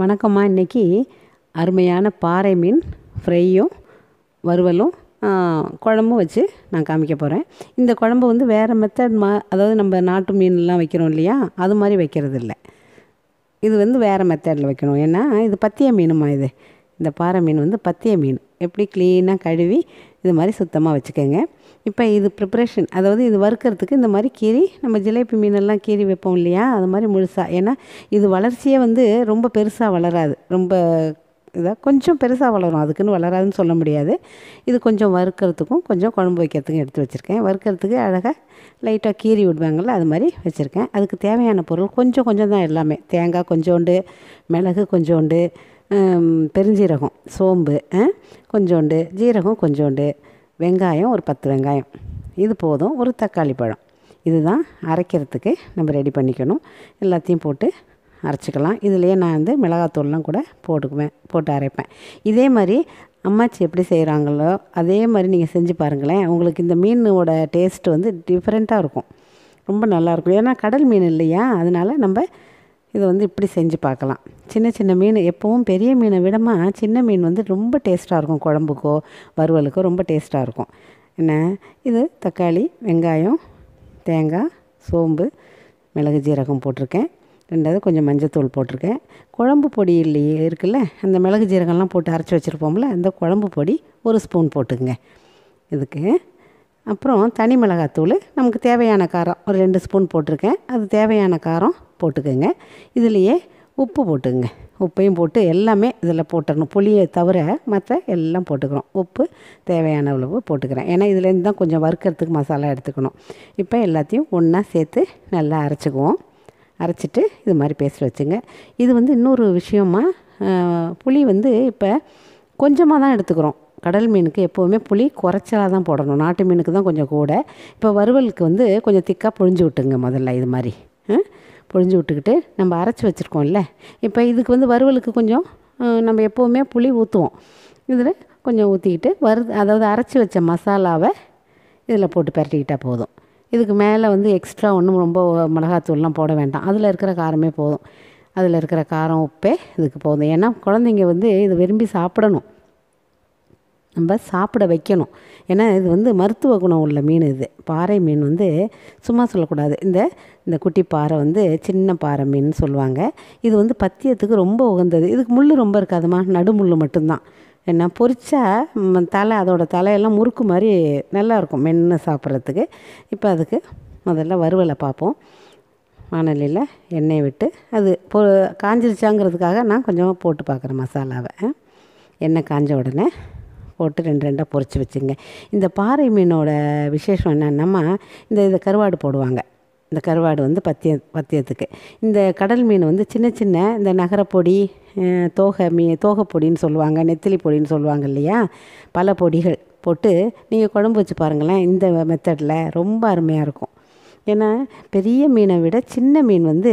வணக்கம்மா இன்றைக்கி அருமையான பாறை மீன் ஃப்ரையும் வறுவலும் குழம்பும் வச்சு நான் காமிக்க போகிறேன் இந்த குழம்பு வந்து வேறு மெத்தட் மா அதாவது நம்ம நாட்டு மீன்லாம் வைக்கிறோம் இல்லையா அது மாதிரி வைக்கிறது இல்லை இது வந்து வேறு மெத்தடில் வைக்கணும் ஏன்னா இது பத்திய மீனுமா இது இந்த பாறை மீன் வந்து பத்திய மீன் எப்படி க்ளீனாக கழுவி இது மாதிரி சுத்தமாக வச்சுக்கோங்க இப்போ இது ப்ரிப்ரேஷன் அதாவது இது வறுக்கிறதுக்கு இந்த மாதிரி கீரி நம்ம ஜிலேபி மீனெல்லாம் கீரி வைப்போம் இல்லையா அது மாதிரி முழுசாக ஏன்னா இது வளர்ச்சியே வந்து ரொம்ப பெருசாக வளராது ரொம்ப இதாக கொஞ்சம் பெருசாக வளரும் அதுக்குன்னு வளராதுன்னு சொல்ல முடியாது இது கொஞ்சம் வறுக்கிறதுக்கும் கொஞ்சம் குழம்பு வைக்கிறதுக்கும் எடுத்து வச்சுருக்கேன் வறுக்கிறதுக்கு அழகாக லைட்டாக கீறி விடுவாங்கள்ல அது மாதிரி வச்சுருக்கேன் அதுக்கு தேவையான பொருள் கொஞ்சம் கொஞ்சம் தான் எல்லாமே தேங்காய் கொஞ்சோண்டு மிளகு கொஞ்சோண்டு பெருஞ்சீரகம் சோம்பு கொஞ்சோண்டு ஜீரகம் கொஞ்சோண்டு வெங்காயம் ஒரு பத்து வெங்காயம் இது போதும் ஒரு தக்காளி பழம் இதுதான் அரைக்கிறதுக்கு நம்ம ரெடி பண்ணிக்கணும் எல்லாத்தையும் போட்டு அரைச்சிக்கலாம் இதுலேயே நான் வந்து மிளகாத்தூள்லாம் கூட போட்டுக்குவேன் போட்டு அரைப்பேன் இதே மாதிரி அம்மாச்சி எப்படி செய்கிறாங்களோ அதே மாதிரி நீங்கள் செஞ்சு பாருங்களேன் உங்களுக்கு இந்த மீனோட டேஸ்ட் வந்து டிஃப்ரெண்ட்டாக இருக்கும் ரொம்ப நல்லாயிருக்கும் ஏன்னா கடல் மீன் இல்லையா அதனால் நம்ம இது வந்து இப்படி செஞ்சு பார்க்கலாம் சின்ன சின்ன மீன் எப்போவும் பெரிய மீனை விடமா சின்ன மீன் வந்து ரொம்ப டேஸ்ட்டாக இருக்கும் குழம்புக்கோ வறுவலுக்கோ ரொம்ப டேஸ்ட்டாக இருக்கும் என்ன இது தக்காளி வெங்காயம் தேங்காய் சோம்பு மிளகு ஜீரகம் போட்டிருக்கேன் ரெண்டாவது கொஞ்சம் மஞ்சத்தூள் போட்டிருக்கேன் குழம்பு பொடி இல்லையே இருக்குல்ல அந்த மிளகு ஜீரகம்லாம் போட்டு அரைச்சி வச்சுருப்போம்ல அந்த குழம்பு பொடி ஒரு ஸ்பூன் போட்டுக்குங்க இதுக்கு அப்புறம் தனி மிளகாத்தூள் நமக்கு தேவையான காரம் ஒரு ரெண்டு ஸ்பூன் போட்டிருக்கேன் அது தேவையான காரம் போட்டுக்கோங்க இதுலேயே உப்பு போட்டுக்கங்க உப்பையும் போட்டு எல்லாமே இதில் போட்டுடணும் புளியை தவிர மற்ற எல்லாம் போட்டுக்கிறோம் உப்பு தேவையான அளவு போட்டுக்கிறேன் ஏன்னா இதுலேருந்து தான் கொஞ்சம் வறுக்கிறதுக்கு மசாலா எடுத்துக்கணும் இப்போ எல்லாத்தையும் ஒன்றா சேர்த்து நல்லா அரைச்சிக்குவோம் அரைச்சிட்டு இது மாதிரி பேஸ்ட் வச்சுங்க இது வந்து இன்னொரு விஷயமா புளி வந்து இப்போ கொஞ்சமாக தான் எடுத்துக்கிறோம் கடல் மீனுக்கு எப்போவுமே புளி குறைச்சலாக தான் போடணும் நாட்டு மீனுக்கு தான் கொஞ்சம் கூட இப்போ வறுவலுக்கு வந்து கொஞ்சம் திக்காக புழிஞ்சு விட்டுங்க முதல்ல இது மாதிரி பொழிஞ்சு விட்டுக்கிட்டு நம்ம அரைச்சி வச்சுருக்கோம்ல இப்போ இதுக்கு வந்து வறுவலுக்கு கொஞ்சம் நம்ம எப்போவுமே புளி ஊற்றுவோம் இதில் கொஞ்சம் ஊற்றிக்கிட்டு வறு அதாவது அரைச்சி வச்ச மசாலாவை இதில் போட்டு பரட்டிக்கிட்டால் போதும் இதுக்கு மேலே வந்து எக்ஸ்ட்ரா ஒன்றும் ரொம்ப மிளகாத்தூள்லாம் போட வேண்டாம் அதில் இருக்கிற காரமே போதும் அதில் இருக்கிற காரம் உப்பே இதுக்கு போதும் ஏன்னா குழந்தைங்க வந்து இது விரும்பி சாப்பிடணும் நம்ம சாப்பிட வைக்கணும் ஏன்னா இது வந்து மருத்துவ குணம் உள்ள மீன் இது பாறை மீன் வந்து சும்மா சொல்லக்கூடாது இந்த இந்த குட்டி பாறை வந்து சின்ன பாறை மீன் சொல்லுவாங்க இது வந்து பத்தியத்துக்கு ரொம்ப உகந்தது இதுக்கு முள் ரொம்ப இருக்காதுமா நடுமுள் மட்டும்தான் என்ன பொறிச்சா தலை அதோடய தலையெல்லாம் முறுக்கு மாதிரி நல்லாயிருக்கும் மென்று சாப்பிட்றதுக்கு இப்போ அதுக்கு முதல்ல வறுவலை பார்ப்போம் வானலியில் எண்ணெய் விட்டு அது பொ காஞ்சிருச்சாங்கிறதுக்காக நான் கொஞ்சமாக போட்டு பார்க்குறேன் மசாலாவை எண்ணெய் காஞ்ச உடனே போட்டு ரெண்டு ரெண்டாக பொறிச்சு வச்சுங்க இந்த பாறை மீனோட விசேஷம் என்னென்னம்மா இந்த இதை கருவாடு போடுவாங்க இந்த கருவாடு வந்து பத்திய பத்தியத்துக்கு இந்த கடல் மீன் வந்து சின்ன சின்ன இந்த நகரப்பொடி தோகை மீ தோகைப்பொடின்னு சொல்லுவாங்க நெத்திலி பொடின்னு சொல்லுவாங்க இல்லையா பல பொடிகள் போட்டு நீங்கள் குழம்பு வச்சு பாருங்களேன் இந்த மெத்தடில் ரொம்ப அருமையாக இருக்கும் ஏன்னா பெரிய மீனை விட சின்ன மீன் வந்து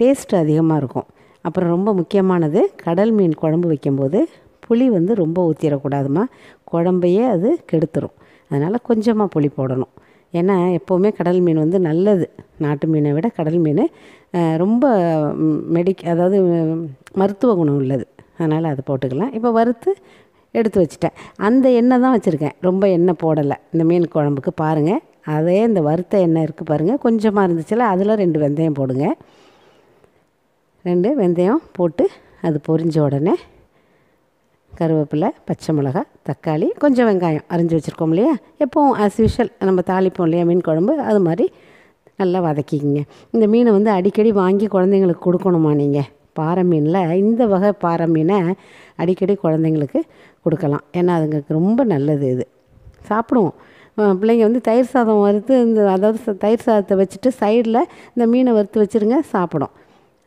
டேஸ்ட் அதிகமாக இருக்கும் அப்புறம் ரொம்ப முக்கியமானது கடல் மீன் குழம்பு வைக்கும்போது புளி வந்து ரொம்ப ஊற்றிடக்கூடாதுமா குழம்பையே அது கெடுத்துரும் அதனால் கொஞ்சமாக புளி போடணும் ஏன்னா எப்போவுமே கடல் மீன் வந்து நல்லது நாட்டு மீனை விட கடல் மீன் ரொம்ப மெடிக் அதாவது மருத்துவ குணம் உள்ளது அதனால் அதை போட்டுக்கலாம் இப்போ வறுத்து எடுத்து வச்சுட்டேன் அந்த எண்ணெய் தான் வச்சுருக்கேன் ரொம்ப எண்ணெய் போடலை இந்த மீன் குழம்புக்கு பாருங்கள் அதே இந்த வறுத்த எண்ணெய் இருக்குது பாருங்கள் கொஞ்சமாக இருந்துச்சுல அதில் ரெண்டு வெந்தயம் போடுங்க ரெண்டு வெந்தயம் போட்டு அது பொரிஞ்ச உடனே கருவேப்பிலை பச்சை மிளகா தக்காளி கொஞ்சம் வெங்காயம் அரிஞ்சு வச்சுருக்கோம் இல்லையா எப்போவும் ஆஸ் யூஷுவல் நம்ம தாளிப்போம் இல்லையா மீன் குழம்பு அது மாதிரி நல்லா வதக்கிக்கிங்க இந்த மீனை வந்து அடிக்கடி வாங்கி குழந்தைங்களுக்கு கொடுக்கணுமா நீங்கள் பாறை மீனில் இந்த வகை பாறை மீனை அடிக்கடி குழந்தைங்களுக்கு கொடுக்கலாம் ஏன்னா அதுங்களுக்கு ரொம்ப நல்லது இது சாப்பிடுவோம் பிள்ளைங்க வந்து தயிர் சாதம் வறுத்து இந்த அதாவது தயிர் சாதத்தை வச்சுட்டு சைடில் இந்த மீனை வறுத்து வச்சுருங்க சாப்பிடும்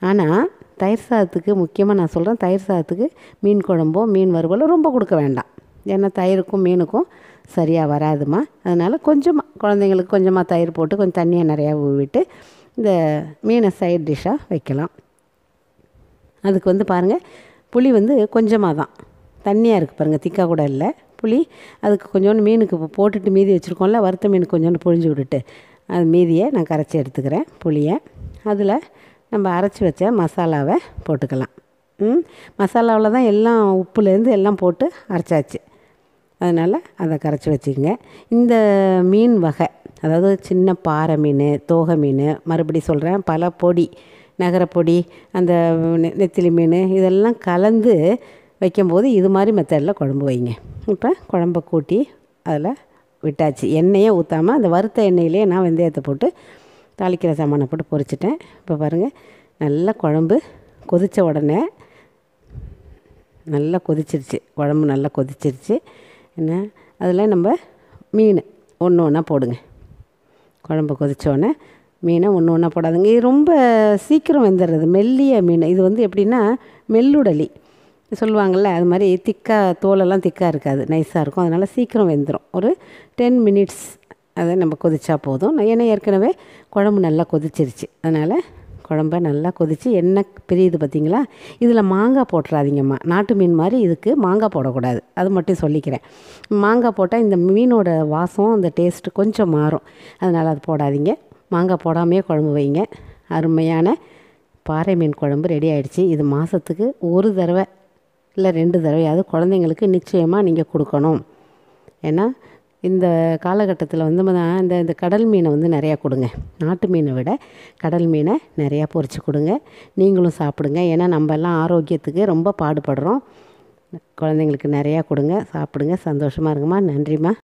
ஆனால் தயிர் சாதத்துக்கு முக்கியமாக நான் சொல்கிறேன் தயிர் சாதத்துக்கு மீன் குழம்போ மீன் வறுவலோ ரொம்ப கொடுக்க வேண்டாம் ஏன்னா தயிருக்கும் மீனுக்கும் சரியாக வராதுமா அதனால் கொஞ்சமாக குழந்தைங்களுக்கு கொஞ்சமாக தயிர் போட்டு கொஞ்சம் தண்ணியை நிறையா ஊவிட்டு இந்த மீனை சைட் டிஷ்ஷாக வைக்கலாம் அதுக்கு வந்து பாருங்கள் புளி வந்து கொஞ்சமாக தான் தண்ணியாக இருக்குது பாருங்கள் திக்காக கூட இல்லை புளி அதுக்கு கொஞ்சோண்டு மீனுக்கு போட்டுட்டு மீதி வச்சுருக்கோம்ல வறுத்த மீனுக்கு கொஞ்சோண்டு புழிஞ்சு விட்டுட்டு அது மீதியை நான் கரைச்சி எடுத்துக்கிறேன் புளியை அதில் நம்ம அரைச்சி வச்ச மசாலாவை போட்டுக்கலாம் ம் மசாலாவில் தான் எல்லாம் உப்புலேருந்து எல்லாம் போட்டு அரைச்சாச்சு அதனால் அதை கரைச்சி வச்சுக்கோங்க இந்த மீன் வகை அதாவது சின்ன பாறை மீன் தோகை மீன் மறுபடி சொல்கிறேன் பல பொடி நகரப்பொடி அந்த நெத்திலி மீன் இதெல்லாம் கலந்து வைக்கும்போது இது மாதிரி மெத்தடில் குழம்பு வைங்க இப்போ குழம்ப கூட்டி அதில் விட்டாச்சு எண்ணெயே ஊற்றாமல் அந்த வறுத்த எண்ணெயிலே நான் வெந்தயத்தை போட்டு தாளிக்கிற சாமானை போட்டு பொறிச்சிட்டேன் இப்போ பாருங்கள் நல்லா குழம்பு கொதித்த உடனே நல்லா கொதிச்சிருச்சு குழம்பு நல்லா கொதிச்சிருச்சு என்ன அதில் நம்ம மீன் ஒன்று ஒன்றா போடுங்க குழம்பு கொதித்தோடனே மீனை ஒன்று ஒன்றா போடாதுங்க இது ரொம்ப சீக்கிரம் வெந்துடுறது மெல்லிய மீன் இது வந்து எப்படின்னா மெல்லுடலி சொல்லுவாங்கள்ல அது மாதிரி திக்காக தோலெல்லாம் திக்காக இருக்காது நைஸாக இருக்கும் அதனால் சீக்கிரம் வெந்துடும் ஒரு டென் மினிட்ஸ் அதை நம்ம கொதிச்சா போதும் ஏன்னா ஏற்கனவே குழம்பு நல்லா கொதிச்சிருச்சு அதனால் குழம்ப நல்லா கொதித்து எண்ணெய் பிரியுது பார்த்திங்களா இதில் மாங்காய் போட்டுறாதீங்கம்மா நாட்டு மீன் மாதிரி இதுக்கு மாங்காய் போடக்கூடாது அது மட்டும் சொல்லிக்கிறேன் மாங்காய் போட்டால் இந்த மீனோட வாசம் அந்த டேஸ்ட்டு கொஞ்சம் மாறும் அதனால் அது போடாதீங்க மாங்காய் போடாமையே குழம்பு வைங்க அருமையான பாறை மீன் குழம்பு ரெடி ஆகிடுச்சு இது மாதத்துக்கு ஒரு தடவை இல்லை ரெண்டு தடவையாவது குழந்தைங்களுக்கு நிச்சயமாக நீங்கள் கொடுக்கணும் ஏன்னா இந்த காலகட்டத்தில் வந்து இந்த இந்த கடல் மீனை வந்து நிறையா கொடுங்க நாட்டு மீனை விட கடல் மீனை நிறையா பொறிச்சு கொடுங்க நீங்களும் சாப்பிடுங்க ஏன்னா நம்ம எல்லாம் ஆரோக்கியத்துக்கு ரொம்ப பாடுபடுறோம் குழந்தைங்களுக்கு நிறையா கொடுங்க சாப்பிடுங்க சந்தோஷமாக இருங்கம்மா நன்றிம்மா